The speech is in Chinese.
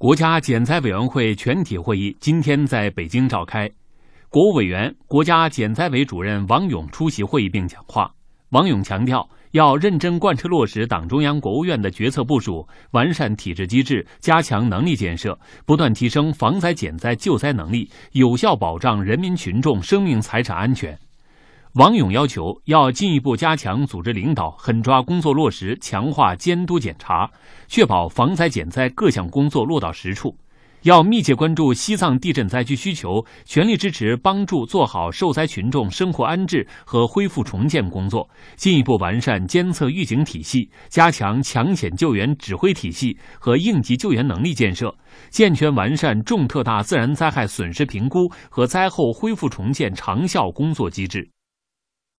国家减灾委员会全体会议今天在北京召开，国务委员、国家减灾委主任王勇出席会议并讲话。王勇强调，要认真贯彻落实党中央、国务院的决策部署，完善体制机制，加强能力建设，不断提升防灾减灾救灾能力，有效保障人民群众生命财产安全。王勇要求要进一步加强组织领导，狠抓工作落实，强化监督检查，确保防灾减灾各项工作落到实处。要密切关注西藏地震灾区需求，全力支持帮助做好受灾群众生活安置和恢复重建工作，进一步完善监测预警体系，加强抢险救援指挥体系和应急救援能力建设，健全完善重特大自然灾害损失评估和灾后恢复重建长效工作机制。